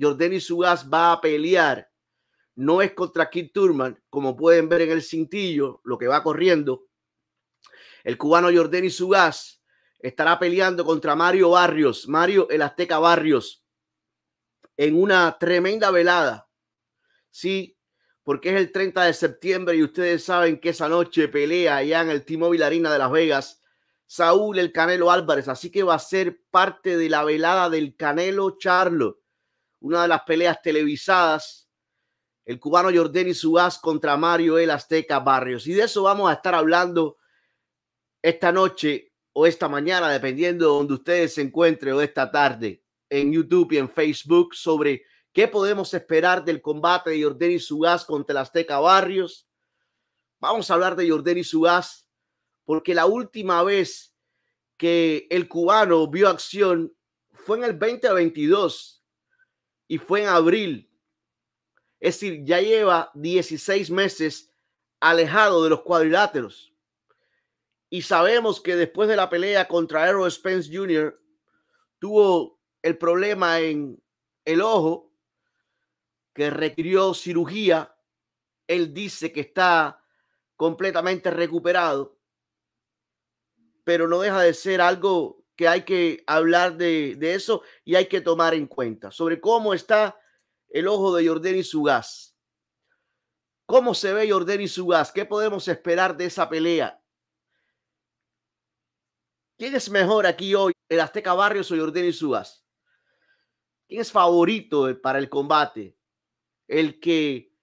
Jordani Sugas va a pelear. No es contra Kit Turman, como pueden ver en el cintillo, lo que va corriendo. El cubano Jordani Sugas estará peleando contra Mario Barrios, Mario el Azteca Barrios, en una tremenda velada. Sí, porque es el 30 de septiembre y ustedes saben que esa noche pelea allá en el T-Mobile Arena de Las Vegas Saúl el Canelo Álvarez. Así que va a ser parte de la velada del Canelo Charlo una de las peleas televisadas, el cubano Jordani gas contra Mario El Azteca Barrios. Y de eso vamos a estar hablando esta noche o esta mañana, dependiendo de donde ustedes se encuentren, o esta tarde en YouTube y en Facebook sobre qué podemos esperar del combate de Jordani gas contra el Azteca Barrios. Vamos a hablar de Jordani suaz porque la última vez que el cubano vio acción fue en el 2022 y fue en abril. Es decir, ya lleva 16 meses alejado de los cuadriláteros. Y sabemos que después de la pelea contra Errol Spence Jr., tuvo el problema en el ojo que requirió cirugía. Él dice que está completamente recuperado, pero no deja de ser algo que hay que hablar de, eso y hay que tomar en cuenta sobre cómo está el ojo de Jordén y su gas. ¿Cómo se ve Jordén y su gas? ¿Qué podemos esperar de esa pelea? ¿Quién es mejor aquí hoy, el Azteca Barrios o Jordén y su gas? ¿Quién es favorito para el combate? El que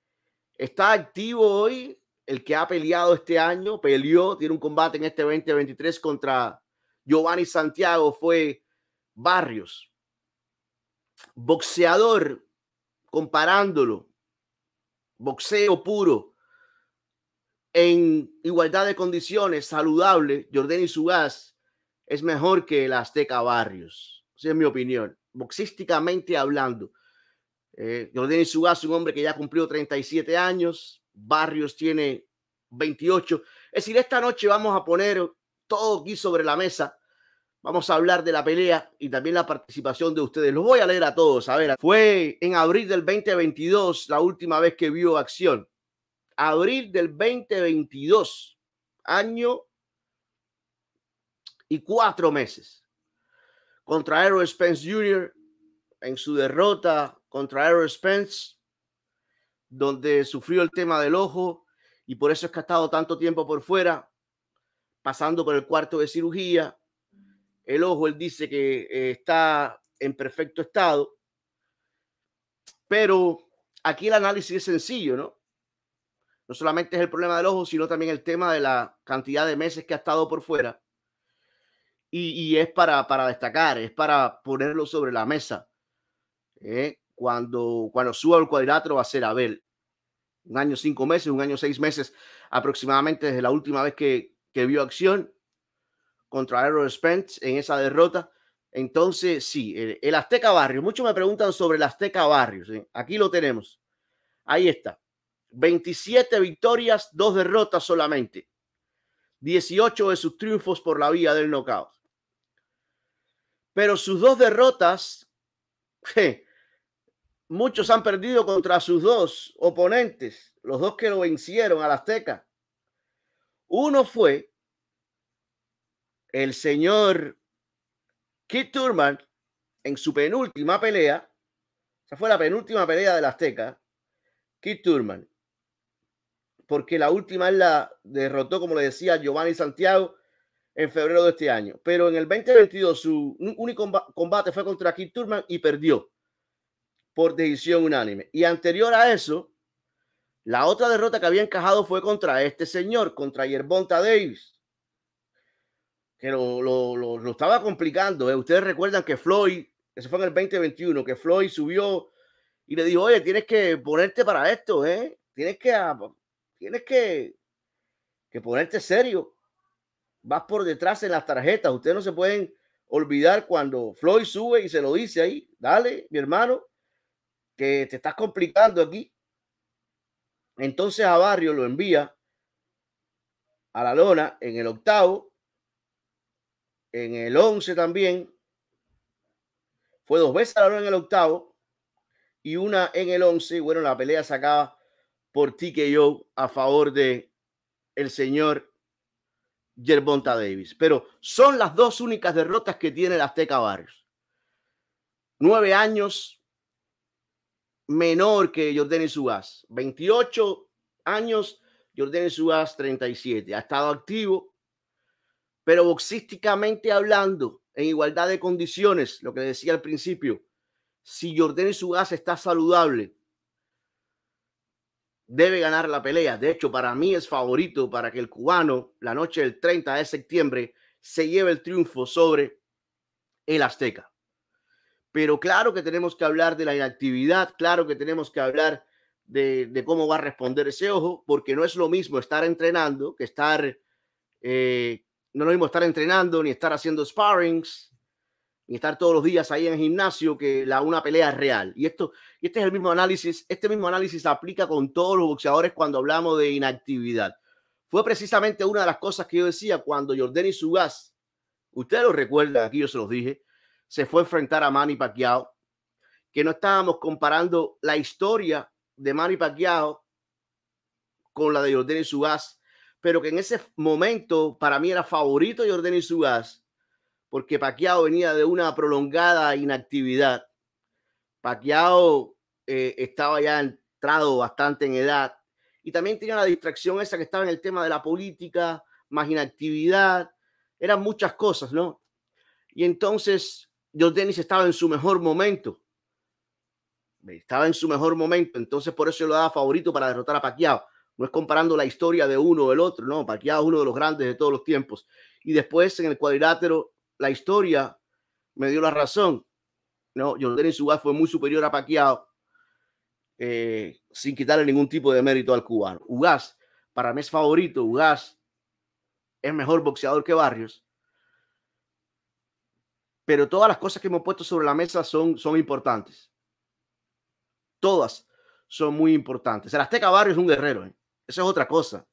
está activo hoy, el que ha peleado este año, peleó, tiene un combate en este 2023 contra Giovanni Santiago fue Barrios. Boxeador, comparándolo, boxeo puro, en igualdad de condiciones, saludable, Jordani y es mejor que el Azteca Barrios. Esa es mi opinión, boxísticamente hablando. Eh, Sugas es un hombre que ya cumplió 37 años, Barrios tiene 28. Es decir, esta noche vamos a poner todo aquí sobre la mesa. Vamos a hablar de la pelea y también la participación de ustedes. Los voy a leer a todos. A ver, fue en abril del 2022 la última vez que vio acción. Abril del 2022, año y cuatro meses. Contra Aero Spence Jr. en su derrota contra Aero Spence, donde sufrió el tema del ojo y por eso es que ha estado tanto tiempo por fuera pasando por el cuarto de cirugía. El ojo, él dice que eh, está en perfecto estado. Pero aquí el análisis es sencillo, ¿no? No solamente es el problema del ojo, sino también el tema de la cantidad de meses que ha estado por fuera. Y, es para, destacar, es para ponerlo sobre la mesa. ¿eh? Cuando, cuando suba el cuadrilátero va a ser Abel. Un año, cinco meses, un año, seis meses aproximadamente desde la última vez que, que vio acción contra Aaron Spence en esa derrota. Entonces, sí, el, Azteca Barrio Muchos me preguntan sobre el Azteca Barrios. ¿eh? Aquí lo tenemos. Ahí está. 27 victorias, dos derrotas solamente. 18 de sus triunfos por la vía del knockout. Pero sus dos derrotas, muchos han perdido contra sus dos oponentes, los dos que lo vencieron al Azteca. Uno fue el señor Keith Turman en su penúltima pelea. O Esa fue la penúltima pelea de del Azteca. Kit Turman. Porque la última la derrotó, como le decía, Giovanni Santiago en febrero de este año. Pero en el 2022 su único combate fue contra Keith Turman y perdió por decisión unánime. Y anterior a eso, la otra derrota que había encajado fue contra este señor, contra Yerbonta Davis, que lo, lo, estaba complicando. ¿eh? Ustedes recuerdan que Floyd, eso fue en el 2021, que Floyd subió y le dijo, oye, tienes que ponerte para esto, ¿eh? Tienes que, ah, tienes que, que ponerte serio. Vas por detrás en las tarjetas. Ustedes no se pueden olvidar cuando Floyd sube y se lo dice ahí, dale, mi hermano, que te estás complicando aquí. Entonces a Barrio lo envía a la lona en el octavo, en el once también. Fue dos veces a la lona en el octavo y una en el once. Bueno, la pelea por ti por yo a favor de el señor Yerbonta Davis. Pero son las dos únicas derrotas que tiene el Azteca Barrios. Nueve años menor que Jordan Suárez, 28 años, Jordan y 37. Ha estado activo, pero boxísticamente hablando, en igualdad de condiciones, lo que decía al principio, si Jordan Suárez está saludable, debe ganar la pelea. De hecho, para mí es favorito para que el cubano, la noche del 30 de septiembre, se lleve el triunfo sobre el Azteca pero claro que tenemos que hablar de la inactividad, claro que tenemos que hablar de, cómo va a responder ese ojo, porque no es lo mismo estar entrenando que estar, eh, no lo mismo estar entrenando ni estar haciendo sparrings, ni estar todos los días ahí en el gimnasio que la, una pelea real. Y esto, este es el mismo análisis, este mismo análisis aplica con todos los boxeadores cuando hablamos de inactividad. Fue precisamente una de las cosas que yo decía cuando Jordani Sugas, ustedes lo recuerdan, aquí yo se los dije, se fue a enfrentar a Manny Pacquiao, que no estábamos comparando la historia de Manny Pacquiao con la de Jordan Sugas, pero que en ese momento para mí era favorito Jordan Sugas, porque Pacquiao venía de una prolongada inactividad. Pacquiao eh, estaba ya entrado bastante en edad y también tenía la distracción esa que estaba en el tema de la política, más inactividad, eran muchas cosas, ¿no? Y entonces John Dennis estaba en su mejor momento. Estaba en su mejor momento, entonces por eso yo lo daba favorito para derrotar a Pacquiao. No es comparando la historia de uno o el otro, no, Pacquiao es uno de los grandes de todos los tiempos. Y después en el cuadrilátero, la historia me dio la razón. No, John Dennis Ugas fue muy superior a Pacquiao, eh, sin quitarle ningún tipo de mérito al cubano. Ugas, para mí es favorito, Ugas es mejor boxeador que Barrios pero todas las cosas que hemos puesto sobre la mesa son, son importantes. Todas son muy importantes. El Azteca Barrio es un guerrero, eso ¿eh? esa es otra cosa.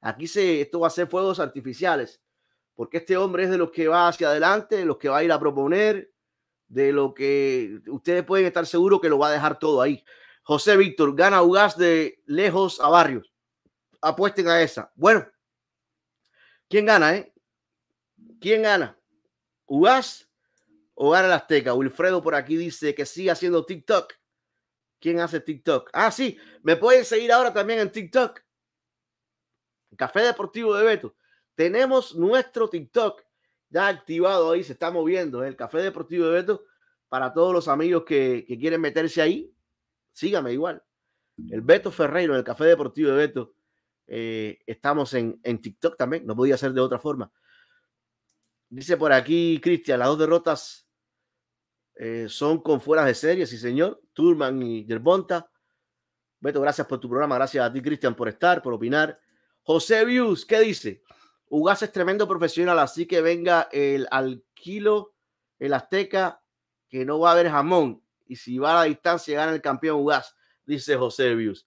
Aquí se, esto va a ser fuegos artificiales, porque este hombre es de los que va hacia adelante, de los que va a ir a proponer, de lo que ustedes pueden estar seguros que lo va a dejar todo ahí. José Víctor, gana Ugas de lejos a Barrios. Apuesten a esa. Bueno, ¿quién gana, eh? ¿Quién gana? ¿Ugas Hogar a Azteca. Wilfredo por aquí dice que sigue haciendo TikTok. ¿Quién hace TikTok? Ah, sí, me pueden seguir ahora también en TikTok. Café Deportivo de Beto. Tenemos nuestro TikTok ya activado ahí, se está moviendo. ¿eh? El Café Deportivo de Beto para todos los amigos que, quieren meterse ahí. Sígame igual. El Beto Ferreiro, el Café Deportivo de Beto. Eh, estamos en, en TikTok también, no podía ser de otra forma. Dice por aquí, Cristian, las dos derrotas eh, son con fueras de serie, sí señor, Turman y Yerbonta. Beto, gracias por tu programa, gracias a ti Cristian por estar, por opinar. José Views, ¿qué dice? Ugas es tremendo profesional, así que venga el alquilo, el azteca, que no va a haber jamón. Y si va a la distancia, gana el campeón Ugas, dice José Views.